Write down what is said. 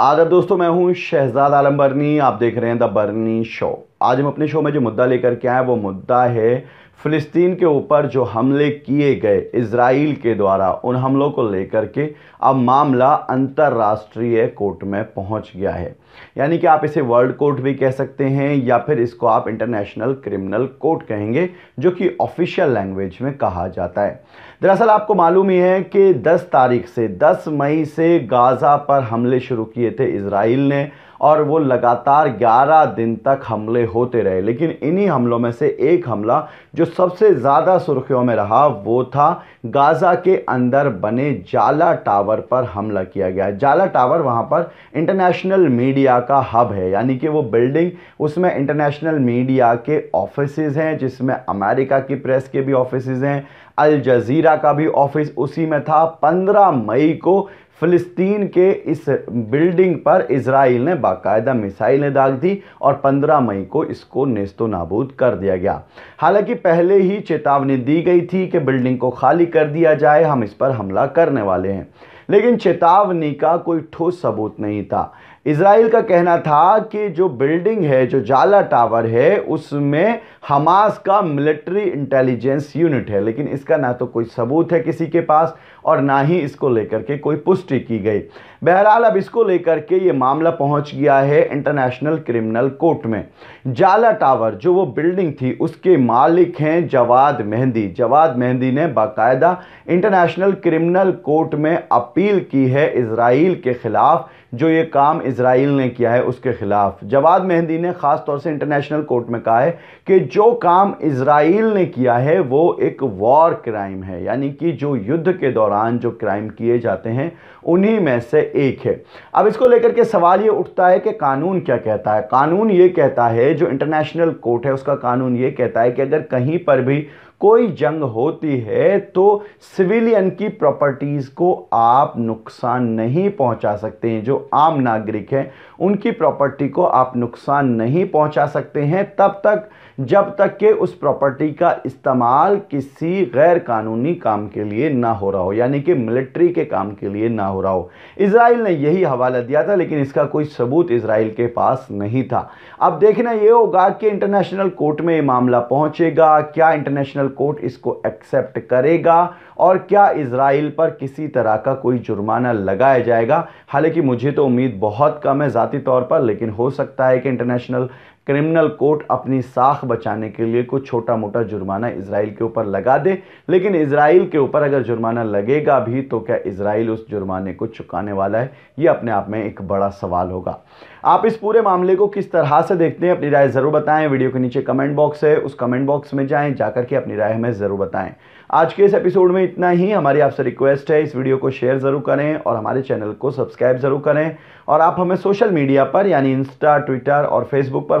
आदर दोस्तों मैं हूं शहजाद आलम बर्नी आप देख रहे हैं द बर्नी शो आज हम अपने शो में जो मुद्दा लेकर के आए वो मुद्दा है फ़िलिस्तीन के ऊपर जो हमले किए गए इसराइल के द्वारा उन हमलों को लेकर के अब मामला अंतर्राष्ट्रीय कोर्ट में पहुंच गया है यानी कि आप इसे वर्ल्ड कोर्ट भी कह सकते हैं या फिर इसको आप इंटरनेशनल क्रिमिनल कोर्ट कहेंगे जो कि ऑफिशियल लैंग्वेज में कहा जाता है दरअसल आपको मालूम ही है कि 10 तारीख से 10 मई से गाज़ा पर हमले शुरू किए थे इसराइल ने और वो लगातार 11 दिन तक हमले होते रहे लेकिन इन्हीं हमलों में से एक हमला जो सबसे ज़्यादा सुर्खियों में रहा वो था गाज़ा के अंदर बने जाला टावर पर हमला किया गया जाला टावर वहाँ पर इंटरनेशनल मीडिया का हब है यानी कि वो बिल्डिंग उसमें इंटरनेशनल मीडिया के ऑफिस हैं जिसमें अमेरिका की प्रेस के भी ऑफिस हैं अल जजीरा का भी ऑफिस उसी में था 15 मई को फ़िलिस्तीन के इस बिल्डिंग पर इसराइल ने बाकायदा मिसाइलें दाग दी और 15 मई को इसको नेस्तो नाबूद कर दिया गया हालांकि पहले ही चेतावनी दी गई थी कि बिल्डिंग को खाली कर दिया जाए हम इस पर हमला करने वाले हैं लेकिन चेतावनी का कोई ठोस सबूत नहीं था इसराइल का कहना था कि जो बिल्डिंग है जो जाला टावर है उसमें हमास का मिलिट्री इंटेलिजेंस यूनिट है लेकिन इसका ना तो कोई सबूत है किसी के पास और ना ही इसको लेकर के कोई पुष्टि की गई बहरहाल अब इसको लेकर के ये मामला पहुंच गया है इंटरनेशनल क्रिमिनल कोर्ट में जाला टावर जो वो बिल्डिंग थी उसके मालिक हैं जवाद मेहंदी जवाद मेहंदी ने बाकायदा इंटरनेशनल क्रिमिनल कोर्ट में अपील की है इसराइल के ख़िलाफ़ जो ये काम इसराइल ने किया है उसके ख़िलाफ़ जवाब मेहंदी ने ख़ास तौर से इंटरनेशनल कोर्ट में कहा है कि जो काम इसराइल ने किया है वो एक वॉर क्राइम है यानी कि जो युद्ध के दौरान जो क्राइम किए जाते हैं उन्हीं में से एक है अब इसको लेकर के सवाल ये उठता है कि कानून क्या कहता है कानून ये कहता है जो इंटरनेशनल कोर्ट है उसका कानून ये कहता है कि अगर कहीं पर भी कोई जंग होती है तो सिविलियन की प्रॉपर्टीज़ को आप नुकसान नहीं पहुंचा सकते हैं जो आम नागरिक हैं उनकी प्रॉपर्टी को आप नुकसान नहीं पहुंचा सकते हैं तब तक जब तक कि उस प्रॉपर्टी का इस्तेमाल किसी गैर कानूनी काम के लिए ना हो रहा हो यानी कि मिलिट्री के काम के लिए ना हो रहा हो इसराइल ने यही हवाला दिया था लेकिन इसका कोई सबूत इसराइल के पास नहीं था अब देखना ये होगा कि इंटरनेशनल कोर्ट में ये मामला पहुंचेगा क्या इंटरनेशनल कोर्ट इसको एक्सेप्ट करेगा और क्या इसराइल पर किसी तरह का कोई जुर्माना लगाया जाएगा हालांकि मुझे तो उम्मीद बहुत कम है ज़ाती तौर पर लेकिन हो सकता है कि इंटरनेशनल क्रिमिनल कोर्ट अपनी साख बचाने के लिए कुछ छोटा मोटा जुर्माना इसराइल के ऊपर लगा दे लेकिन इसराइल के ऊपर अगर जुर्माना लगेगा भी तो क्या इसराइल उस जुर्माने को चुकाने वाला है ये अपने आप में एक बड़ा सवाल होगा आप इस पूरे मामले को किस तरह से देखते हैं अपनी राय ज़रूर बताएं वीडियो के नीचे कमेंट बॉक्स है उस कमेंट बॉक्स में जाएं जाकर के अपनी राय हमें ज़रूर बताएं आज के इस एपिसोड में इतना ही हमारी आपसे रिक्वेस्ट है इस वीडियो को शेयर ज़रूर करें और हमारे चैनल को सब्सक्राइब ज़रूर करें और आप हमें सोशल मीडिया पर यानी इंस्टा ट्विटर और फेसबुक पर